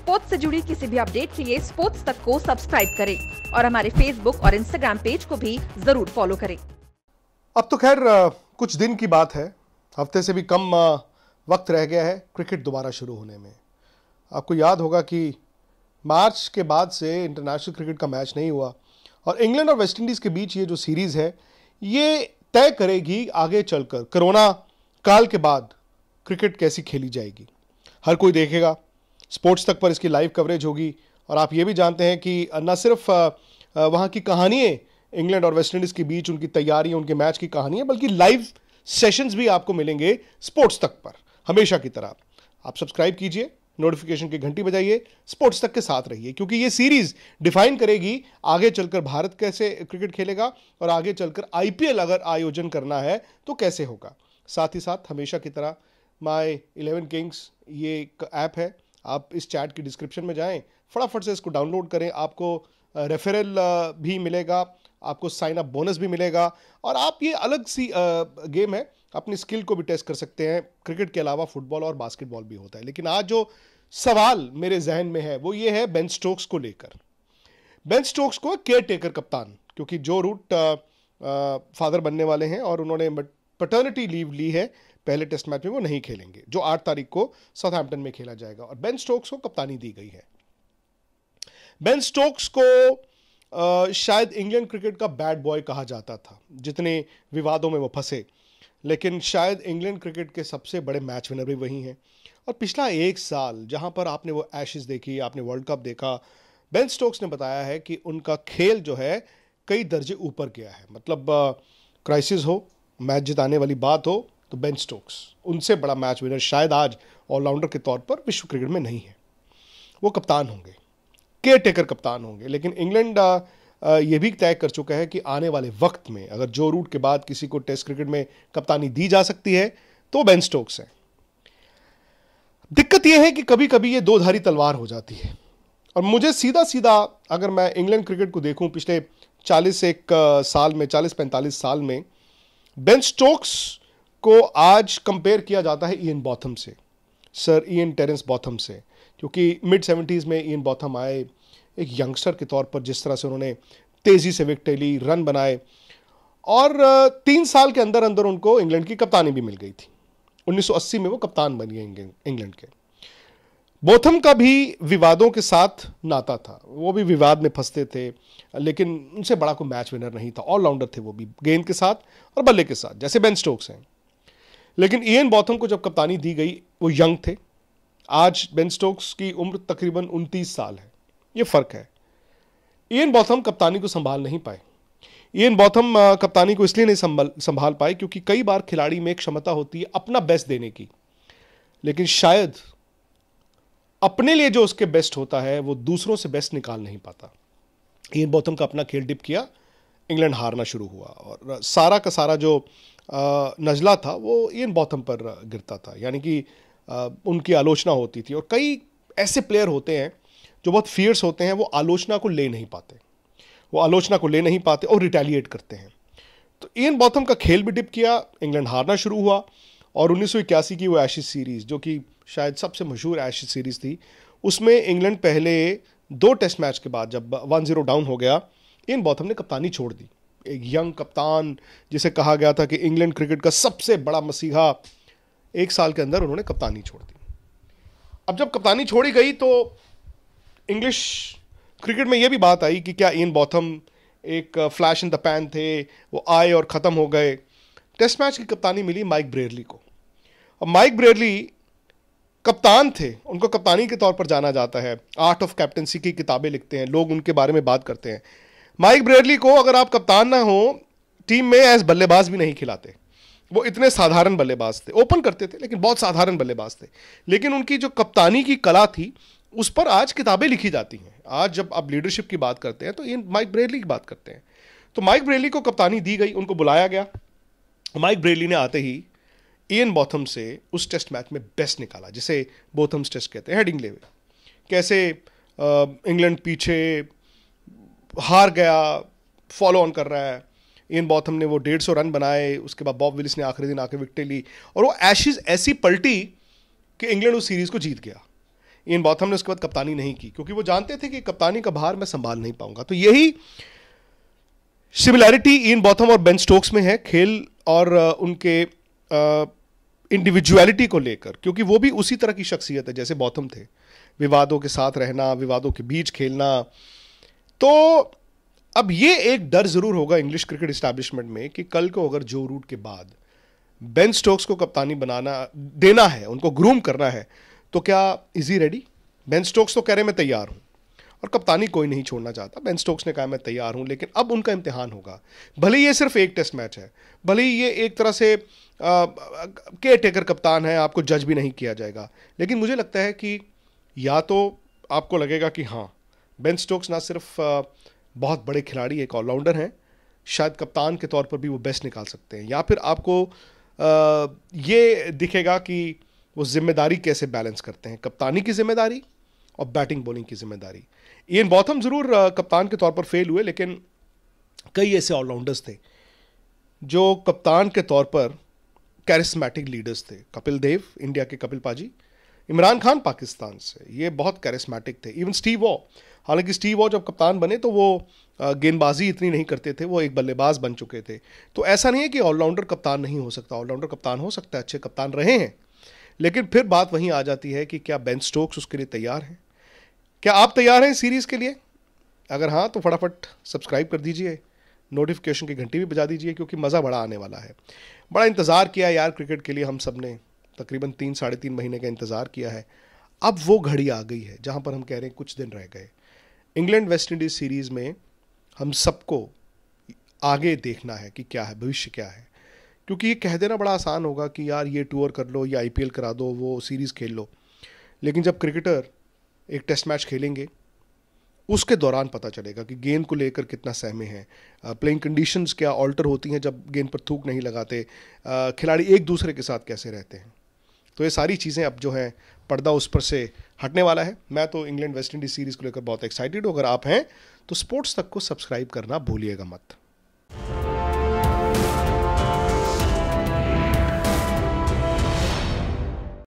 sports से जुड़ी किसी भी अपडेट के लिए स्पोर्ट्स तक को सब्सक्राइब करें और हमारे फेसबुक और इंस्टाग्राम पेज को भी जरूर फॉलो करें अब तो खैर कुछ दिन की बात है हफ्ते से भी कम वक्त रह गया है क्रिकेट दोबारा शुरू होने में आपको याद होगा कि मार्च के बाद से इंटरनेशनल क्रिकेट का मैच नहीं हुआ और इंग्लैंड और वेस्ट इंडीज़ के बीच ये जो सीरीज़ है ये तय करेगी आगे चलकर कोरोना काल के बाद क्रिकेट कैसी खेली जाएगी हर कोई देखेगा स्पोर्ट्स तक पर इसकी लाइव कवरेज होगी और आप ये भी जानते हैं कि न सिर्फ वहाँ की कहानियाँ इंग्लैंड और वेस्ट इंडीज़ के बीच उनकी तैयारी उनके मैच की कहानियाँ बल्कि लाइव सेशंस भी आपको मिलेंगे स्पोर्ट्स तक पर हमेशा की तरह आप सब्सक्राइब कीजिए नोटिफिकेशन की घंटी बजाइए स्पोर्ट्स तक के साथ रहिए क्योंकि ये सीरीज डिफाइन करेगी आगे चलकर भारत कैसे क्रिकेट खेलेगा और आगे चलकर आईपीएल अगर आयोजन करना है तो कैसे होगा साथ ही साथ हमेशा की तरह माय इलेवन किंग्स ये एक ऐप है आप इस चैट की डिस्क्रिप्शन में जाएं फटाफट से इसको डाउनलोड करें आपको रेफरल भी मिलेगा आपको साइन अप बोनस भी मिलेगा और आप ये अलग सी गेम है अपनी स्किल को भी टेस्ट कर सकते हैं क्रिकेट के अलावा फुटबॉल और बास्केटबॉल भी होता है लेकिन आज जो सवाल मेरे जहन में है वो ये है बेन स्टोक्स को लेकर बेन स्टोक्स को केयर टेकर कप्तान क्योंकि जो रूट आ, आ, फादर बनने वाले हैं और उन्होंने पटर्निटी लीव ली है पहले टेस्ट मैच में वो नहीं खेलेंगे जो आठ तारीख को साउथहैम्पटन में खेला जाएगा और बेन स्टोक्स को कप्तानी दी गई है बेन स्टोक्स को आ, शायद इंग्लैंड क्रिकेट का बैड बॉय कहा जाता था जितने विवादों में वो फंसे लेकिन शायद इंग्लैंड क्रिकेट के सबसे बड़े मैच विनर भी वही हैं और पिछला एक साल जहां पर आपने वो एशेज देखी आपने वर्ल्ड कप देखा बेन स्टोक्स ने बताया है कि उनका खेल जो है कई दर्जे ऊपर गया है मतलब क्राइसिस हो मैच जिताने वाली बात हो तो बेन स्टोक्स उनसे बड़ा मैच विनर शायद आज ऑलराउंडर के तौर पर विश्व क्रिकेट में नहीं है वो कप्तान होंगे केयर टेकर कप्तान होंगे लेकिन इंग्लैंड ये भी तय कर चुका है कि आने वाले वक्त में अगर जो रूट के बाद किसी को टेस्ट क्रिकेट में कप्तानी दी जा सकती है तो बेन स्टोक्स है दिक्कत यह है कि कभी कभी ये दो धारी तलवार हो जाती है और मुझे सीधा सीधा अगर मैं इंग्लैंड क्रिकेट को देखूं पिछले 40 एक साल में 40-45 साल में बेन स्टोक्स को आज कंपेयर किया जाता है ईएन बॉथम से सर एन टेरेंस बॉथम से क्योंकि मिड सेवेंटीज़ में इन बॉथम आए एक यंगस्टर के तौर पर जिस तरह से उन्होंने तेज़ी से विकटें ली रन बनाए और तीन साल के अंदर अंदर उनको इंग्लैंड की कप्तानी भी मिल गई थी 1980 में वो कप्तान बन गए इंग्लैंड के बोथम का भी विवादों के साथ नाता था वो भी विवाद में फंसते थे लेकिन उनसे बड़ा कोई मैच विनर नहीं था ऑलराउंडर थे वो भी गेंद के साथ और बल्ले के साथ जैसे बेन स्टोक्स हैं लेकिन ईएन बोथम को जब कप्तानी दी गई वो यंग थे आज बेन स्टोक्स की उम्र तकरीबन उनतीस साल है ये फ़र्क है एन बोथम कप्तानी को संभाल नहीं पाए एन बोथम कप्तानी को इसलिए नहीं संभाल संभाल पाए क्योंकि कई बार खिलाड़ी में क्षमता होती है अपना बेस्ट देने की लेकिन शायद अपने लिए जो उसके बेस्ट होता है वो दूसरों से बेस्ट निकाल नहीं पाता इन बौथम का अपना खेल डिप किया इंग्लैंड हारना शुरू हुआ और सारा का सारा जो नजला था वो इन बौथम पर गिरता था यानी कि उनकी आलोचना होती थी और कई ऐसे प्लेयर होते हैं जो बहुत फियर्स होते हैं वो आलोचना को ले नहीं पाते वो आलोचना को ले नहीं पाते और रिटेलिएट करते हैं तो इन बौथम का खेल भी डिप किया इंग्लैंड हारना शुरू हुआ और उन्नीस की वो एशिज सीरीज़ जो कि शायद सबसे मशहूर एश सीरीज़ थी उसमें इंग्लैंड पहले दो टेस्ट मैच के बाद जब वन ज़ीरो डाउन हो गया इन बॉथम ने कप्तानी छोड़ दी एक यंग कप्तान जिसे कहा गया था कि इंग्लैंड क्रिकेट का सबसे बड़ा मसीहा एक साल के अंदर उन्होंने कप्तानी छोड़ दी अब जब कप्तानी छोड़ी गई तो इंग्लिश क्रिकेट में यह भी बात आई कि क्या इन बॉथम एक फ्लैश इन द पैन थे वो आए और ख़त्म हो गए टेस्ट मैच की कप्तानी मिली माइक ब्रेरली को अब माइक ब्रेरली कप्तान थे उनको कप्तानी के तौर पर जाना जाता है आर्ट ऑफ कैप्टनसी की किताबें लिखते हैं लोग उनके बारे में बात करते हैं माइक ब्रेडली को अगर आप कप्तान ना हो टीम में एज बल्लेबाज भी नहीं खिलाते वो इतने साधारण बल्लेबाज थे ओपन करते थे लेकिन बहुत साधारण बल्लेबाज थे लेकिन उनकी जो कप्तानी की कला थी उस पर आज किताबें लिखी जाती हैं आज जब आप लीडरशिप की बात करते हैं तो इन माइक ब्रेडली की बात करते हैं तो माइक ब्रेडली को कप्तानी दी गई उनको बुलाया गया माइक ब्रेडली ने आते ही एन बॉथम से उस टेस्ट मैच में बेस्ट निकाला जिसे बोथम्स टेस्ट कहते हैं हेडिंग लेवे कैसे इंग्लैंड पीछे हार गया फॉलो ऑन कर रहा है इन बॉथम ने वो डेढ़ सौ रन बनाए उसके बाद बॉब विलिस ने आखिरी दिन आके विकटें ली और वो एशिज ऐसी पलटी कि इंग्लैंड उस सीरीज़ को जीत गया इन बॉथम ने उसके बाद कप्तानी नहीं की क्योंकि वो जानते थे कि कप्तानी का भार मैं संभाल नहीं पाऊंगा तो यही सिमिलैरिटी इन बॉथम और बेन स्टोक्स में है खेल और उनके इंडिविजुअलिटी को लेकर क्योंकि वो भी उसी तरह की शख्सियत है जैसे बौथम थे विवादों के साथ रहना विवादों के बीच खेलना तो अब ये एक डर जरूर होगा इंग्लिश क्रिकेट इस्टेब्लिशमेंट में कि कल को अगर जो रूट के बाद बेन स्टोक्स को कप्तानी बनाना देना है उनको ग्रूम करना है तो क्या इजी रेडी बेन स्टोक्स तो कह रहे मैं तैयार हूं और कप्तानी कोई नहीं छोड़ना चाहता बेन स्टोक्स ने कहा मैं तैयार हूँ लेकिन अब उनका इम्तहान होगा भले ये सिर्फ एक टेस्ट मैच है भले ये एक तरह से केयर टेकर कप्तान है आपको जज भी नहीं किया जाएगा लेकिन मुझे लगता है कि या तो आपको लगेगा कि हाँ बेन स्टोक्स ना सिर्फ आ, बहुत बड़े खिलाड़ी एक ऑलराउंडर हैं शायद कप्तान के तौर पर भी वो बेस्ट निकाल सकते हैं या फिर आपको आ, ये दिखेगा कि वो जिम्मेदारी कैसे बैलेंस करते हैं कप्तानी की जिम्मेदारी और बैटिंग बॉलिंग की जिम्मेदारी इन बॉथम ज़रूर कप्तान के तौर पर फेल हुए लेकिन कई ऐसे ऑलराउंडर्स थे जो कप्तान के तौर पर कैरिस्मेटिक लीडर्स थे कपिल देव इंडिया के कपिल पाजी इमरान खान पाकिस्तान से ये बहुत कैरिस्मेटिक थे इवन स्टीव वॉ हालांकि स्टीव वॉ जब कप्तान बने तो वो गेंदबाजी इतनी नहीं करते थे वो एक बल्लेबाज बन चुके थे तो ऐसा नहीं है कि ऑलराउंडर कप्तान नहीं हो सकता ऑलराउंडर कप्तान हो सकता है अच्छे कप्तान रहे हैं लेकिन फिर बात वहीं आ जाती है कि क्या बेन स्टोक्स उसके लिए तैयार हैं क्या आप तैयार हैं सीरीज़ के लिए अगर हाँ तो फटाफट सब्सक्राइब कर दीजिए नोटिफिकेशन की घंटी भी बजा दीजिए क्योंकि मज़ा बड़ा आने वाला है बड़ा इंतज़ार किया यार क्रिकेट के लिए हम सब ने तकरीबन तीन साढ़े तीन महीने का इंतज़ार किया है अब वो घड़ी आ गई है जहाँ पर हम कह रहे हैं कुछ दिन रह गए इंग्लैंड वेस्ट इंडीज़ सीरीज़ में हम सबको आगे देखना है कि क्या है भविष्य क्या है क्योंकि ये कह देना बड़ा आसान होगा कि यार ये टूर कर लो या आई करा दो वो सीरीज़ खेल लो लेकिन जब क्रिकेटर एक टेस्ट मैच खेलेंगे उसके दौरान पता चलेगा कि गेंद को लेकर कितना सहमे हैं प्लेइंग कंडीशंस क्या ऑल्टर होती हैं जब गेंद पर थूक नहीं लगाते खिलाड़ी एक दूसरे के साथ कैसे रहते हैं तो ये सारी चीज़ें अब जो हैं पर्दा उस पर से हटने वाला है मैं तो इंग्लैंड वेस्ट इंडीज़ सीरीज़ को लेकर बहुत एक्साइटेड हूँ अगर आप हैं तो स्पोर्ट्स तक को सब्सक्राइब करना भूलिएगा मत